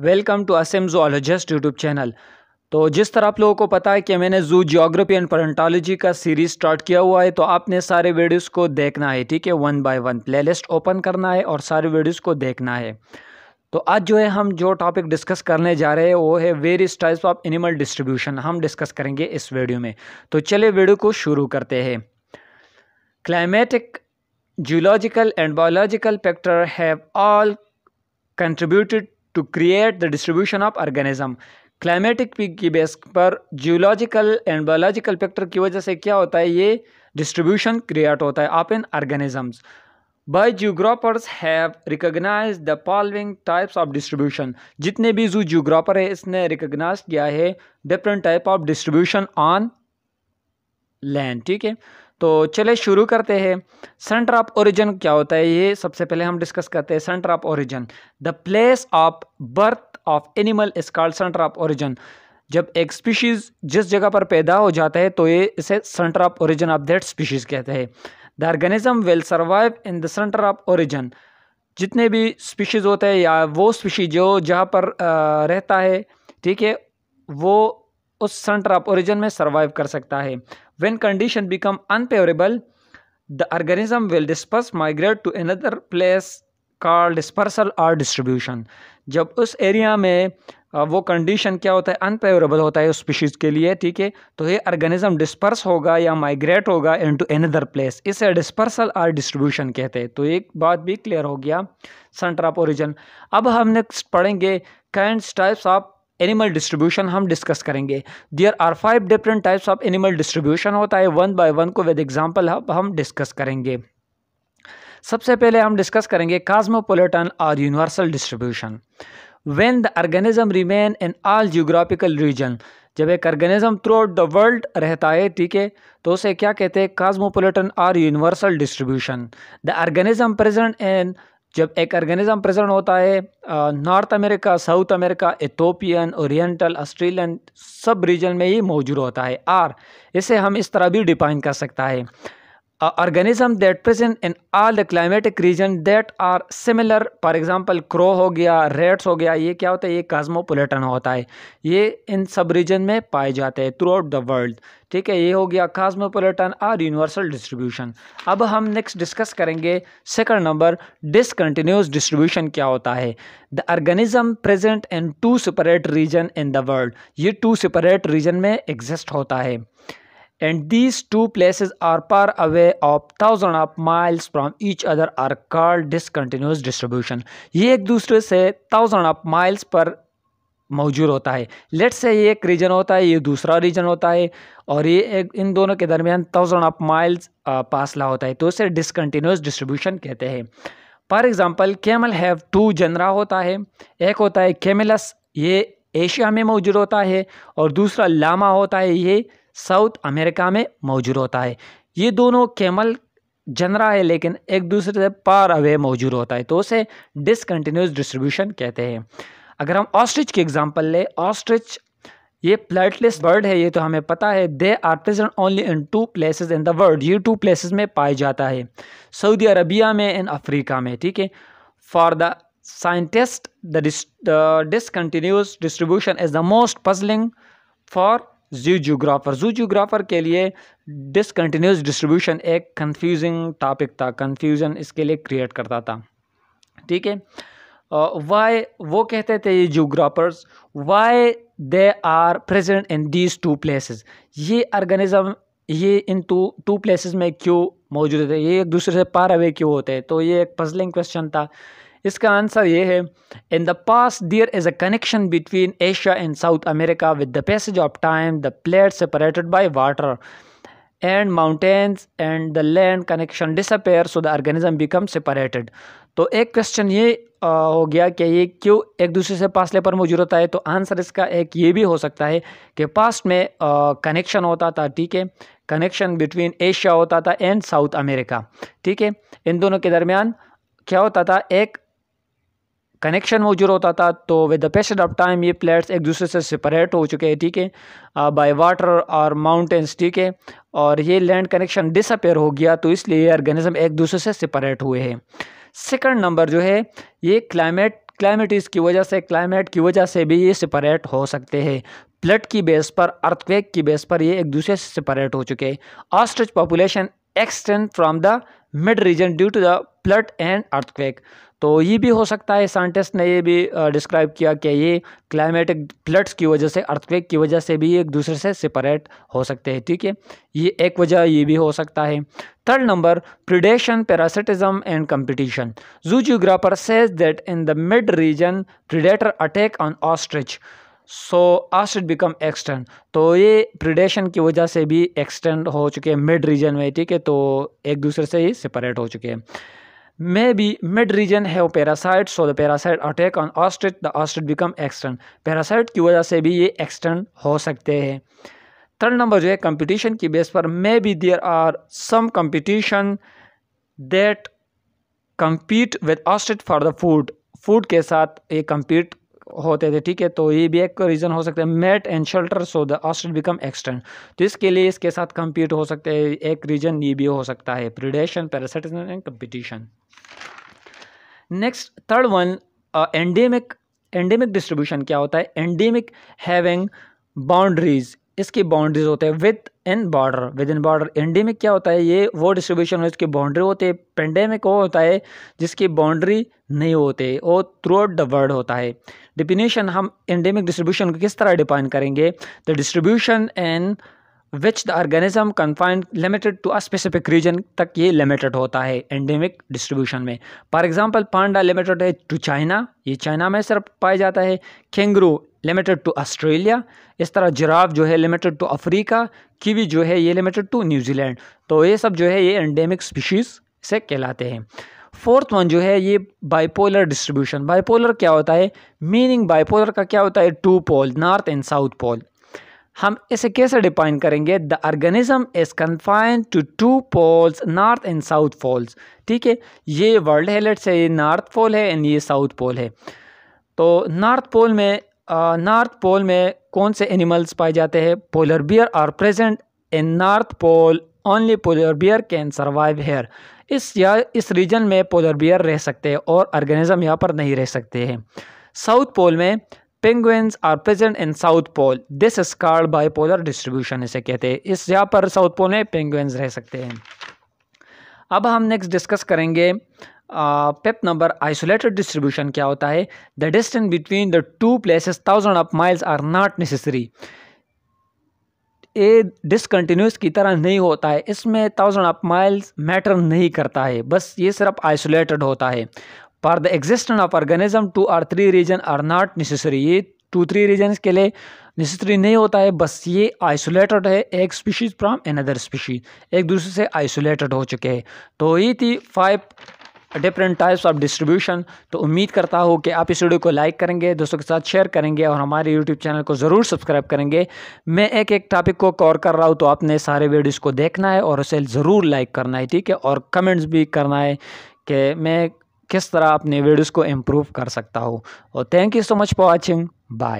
Welcome to Assam zoologist YouTube channel तो जिस तरह आप लोगों को पता है कि मैंने जू जियोग्राफी एंड पेरेंटोलॉजी का सीरीज स्टार्ट किया हुआ है तो आपने सारे वीडियोस को देखना है ठीक है one by one playlist open करना है और सारे वीडियोस को देखना है तो आज जो है हम जो टॉपिक डिस्कस करने जा रहे हैं वो है various types of animal distribution हम डिस्कस करेंगे इस वीडियो में तो चलिए वीडियो को शुरू करते हैं climatic geological and biological factor have all contributed to create the distribution of organism climatic peak की बेस पर जियोलॉजिकल एंड बायोलॉजिकल फैक्टर की वजह से क्या होता है ये डिस्ट्रीब्यूशन क्रिएट होता है of in organisms by geographers have recognize the following types of distribution जितने भी जू जियोग्राफर है इसने रिकोगनाइज किया है different type of distribution on land ठीक है तो चले शुरू करते हैं सेंटर ऑफ ओरिजिन क्या होता है ये सबसे पहले हम डिस्कस करते हैं centre of origin the place of birth of animal is called centre of origin जब एक स्पीशीज़ जिस जगह पर पैदा हो जाता है तो ये इसे centre of origin of that species कहते हैं the organism will survive in the centre of origin जितने भी स्पीशीज़ होते हैं या वो स्पीशीज जो जहाँ पर रहता है ठीक है वो उस सेंटर ऑफ ओरिजन में सर्वाइव कर सकता है when condition become unfavourable the organism will disperse migrate to another place का डिस्पर्सल और डिस्ट्रीब्यूशन जब उस एरिया में वो कंडीशन क्या होता है अनफेवरेबल होता है उस स्पीशीज़ के लिए ठीक है तो ये ऑर्गेनिज्म डिस्पर्स होगा या माइग्रेट होगा इनटू अनदर प्लेस इसे डिस्पर्सल और डिस्ट्रीब्यूशन कहते हैं तो एक बात भी क्लियर हो गया सेंटर ऑफ ओरिजिन अब हम नेक्स्ट पढ़ेंगे kind types of animal distribution हम डिस्कस करेंगे there are five different types of animal distribution होता है वन बाय वन को विद एग्जाम्पल हम डिस्कस करेंगे सबसे पहले हम डिस्कस करेंगे काजमोपोलिटन और universal distribution when the organism remain in all geographical region जब एक organism throughout the world रहता है ठीक है तो उसे क्या कहते हैं cosmopolitan और universal distribution the organism present in जब एक ऑर्गेनिज्म प्रेजेंट होता है north America south America Ethiopian oriental Australian सब रीजन में ही मौजूद होता है आर इसे हम इस तरह भी डिफाइन कर सकता है organism that present in all the climatic region that are similar for example crow हो गया रेड्स हो गया ये क्या होता है ये काजमोपोलिटन होता है ये इन सब रीजन में पाए जाते हैं थ्रू आउट द वर्ल्ड ठीक है ये हो गया काजमोपोलिटन और यूनिवर्सल डिस्ट्रीब्यूशन अब हम नेक्स्ट डिस्कस करेंगे सेकंड नंबर डिसकंटिन्यूस डिस्ट्रीब्यूशन क्या होता है the organism present in two separate region in the world ये टू सेपरेट रीजन में एग्जिस्ट होता है and these two places are far away of thousand of miles from each other are called discontinuous distribution ये एक दूसरे से thousand of miles पर मौजूद होता है लेट से ये एक रीजन होता है ये दूसरा रीजन होता है और ये एक इन दोनों के दरमियान थाउजेंड ऑफ माइल्स फासला होता है तो इसे डिसकन्टीन्यूस डिस्ट्रीब्यूशन कहते हैं for example camel have two genera होता है एक होता है कैमेलस ये एशिया में मौजूद होता है और दूसरा लामा होता है ये साउथ अमेरिका में मौजूद होता है ये दोनों कैमल जनरा है लेकिन एक दूसरे से पार अवे मौजूद होता है तो उसे डिसकन्टीन्यूस डिस्ट्रीब्यूशन कहते हैं अगर हम ऑस्ट्रिच की एग्जांपल लें ऑस्ट्रिच ये प्लेटलेस बर्ड है ये तो हमें पता है they are present only in two places in the world ये टू प्लेसेस में पाया जाता है सऊदी अरबिया में एंड अफ्रीका में ठीक है for the scientist the discontinuous distribution is the most puzzling for zoogeographer zoogeographer के लिए डिसकन्टीन्यूस डिस्ट्रीब्यूशन एक कंफ्यूजिंग टॉपिक था कंफ्यूजन इसके लिए क्रिएट करता था ठीक है वाई वो कहते थे ये geographers why they are present in these two places ये आर्गेनिज़म ये इन टू टू प्लेसेस में क्यों मौजूद थे ये एक दूसरे से पार अवे क्यों होते हैं तो ये एक पजलिंग क्वेश्चन था इसका आंसर ये है in the past there is a connection between Asia and south America with the passage of time the plate separated by water and mountains and the land connection disappear so the organism become separated तो एक question ये आ, हो गया कि ये क्यों एक दूसरे से फासले पर मौजूद होता है तो आंसर इसका एक ये भी हो सकता है कि पास्ट में कनेक्शन होता था ठीक है कनेक्शन बिटवीन एशिया होता था एंड साउथ अमेरिका ठीक है इन दोनों के दरमियान क्या होता था एक कनेक्शन मौजूद होता था तो with the passage of time ये प्लेट्स एक दूसरे से सेपरेट हो चुके हैं ठीक है बाय वाटर और माउंटेंस ठीक है और ये लैंड कनेक्शन डिसअपेयर हो गया तो इसलिए ऑर्गेनिज्म एक दूसरे से सेपरेट हुए हैं सेकंड नंबर जो है ये क्लाइमेट क्लाइमेट की वजह से क्लाइमेट की वजह से भी ये सेपरेट हो सकते हैं प्लट की बेस पर अर्थक्वेक की बेस पर ये एक दूसरे से सेपरेट हो चुके हैं ostrich population extend from the mid region due to the plate and earthquake तो ये भी हो सकता है साइंटिस्ट ने ये भी डिस्क्राइब किया कि ये क्लाइमेटिक फ्लड्स की वजह से अर्थक्वेक की वजह से भी एक दूसरे से सेपरेट हो सकते हैं ठीक है ये एक वजह ये भी हो सकता है third number predation parasitism and competition zoogeographer says that in the mid region predator attack on ostrich so ostrich become extend तो ये प्रिडेशन की वजह से भी एक्सटेंड हो चुके हैं मिड रीजन में ठीक है तो एक दूसरे से ही सेपरेट हो चुके हैं Maybe mid-region have parasites, so the parasite attack on ostrich, the ostrich become extend. Parasite की वजह से भी ये extend हो सकते हैं थर्ड नंबर जो है कंपटीशन की बेस पर maybe there are some competition that compete with ostrich for the food food के साथ ये कम्पीट होते थे ठीक है तो ये भी एक रीज़न हो सकता है mate and shelter so the ostrich become extend तो इसके लिए इसके साथ कम्पीट हो सकते हैं एक रीज़न ये भी हो सकता है predation parasitism and competition next third one endemic endemic distribution क्या होता है एंडेमिक हैविंग बाउंड्रीज इसकी बाउंड्रीज होते हैं within border within border endemic क्या होता है ये वो डिस्ट्रीब्यूशन इसकी बाउंड्री होती है पेंडेमिक वो होता है जिसकी बाउंड्री नहीं होते और थ्रू आउट द वर्ल्ड होता है डिफिनेशन हम एंडेमिक डिस्ट्रीब्यूशन को किस तरह डिफाइन करेंगे the distribution and which the organism confined limited to a specific region तक ये लिमिटेड होता है एंडेमिक डिस्ट्रीब्यूशन में फॉर एग्जाम्पल पांडा लिमिटेड है टू चाइना ये चाइना में सिर्फ पाया जाता है खेंगरू लिमिटेड टू ऑस्ट्रेलिया इस तरह जिराफ जो है लिमिटेड टू अफ्रीका कीवी जो है ये लिमिटेड टू न्यूजीलैंड तो ये सब जो है ये एंडेमिक स्पीशीज़ से कहलाते हैं फोर्थ वन जो है ये बाइपोलर डिस्ट्रीब्यूशन बाइपोलर क्या होता है मीनिंग बाइपोलर का क्या होता है two pole north and south pole हम इसे कैसे डिफाइन करेंगे the organism is confined to two poles north and south poles ठीक है ये वर्ल्ड है से ये नॉर्थ पोल है एंड ये साउथ पोल है तो नॉर्थ पोल में नॉर्थ पोल में कौन से एनिमल्स पाए जाते हैं polar bear are present in north pole only polar bear can survive here इस या इस रीजन में पोलर बियर रह सकते हैं और ऑर्गेनिज्म यहाँ पर नहीं रह सकते हैं साउथ पोल में penguins are present in south pole this is called by polar distribution इसे कहते हैं इस यहाँ पर साउथ पोल में पेंगुइन्स रह सकते हैं अब हम नेक्स्ट डिस्कस करेंगे पेप नंबर आइसोलेटेड डिस्ट्रीब्यूशन क्या होता है the distance between the two places thousand of miles are not necessary ये डिसकन्टीन्यूस की तरह नहीं होता है इसमें थाउजेंड ऑफ माइल्स मैटर नहीं करता है बस ये सिर्फ आइसोलेटेड होता है पर the existence of organism two or three region are not necessary ये टू थ्री रीजन के लिए नेसेसरी नहीं होता है बस ये आइसोलेटेड है एक स्पीशीज़ फ्राम अनदर स्पीशीज एक दूसरे से आइसोलेटेड हो चुके हैं तो ये थी five different types of distribution तो उम्मीद करता हूँ कि आप इस वीडियो को लाइक करेंगे दोस्तों के साथ शेयर करेंगे और हमारे यूट्यूब चैनल को ज़रूर सब्सक्राइब करेंगे मैं एक एक टॉपिक को कवर कर रहा हूँ तो आपने सारे वीडियोज़ को देखना है और उसे ज़रूर लाइक करना है ठीक है और कमेंट्स भी करना है कि मैं किस तरह अपने वीडियोज़ को इम्प्रूव कर सकता हूँ और thank you so much for watching bye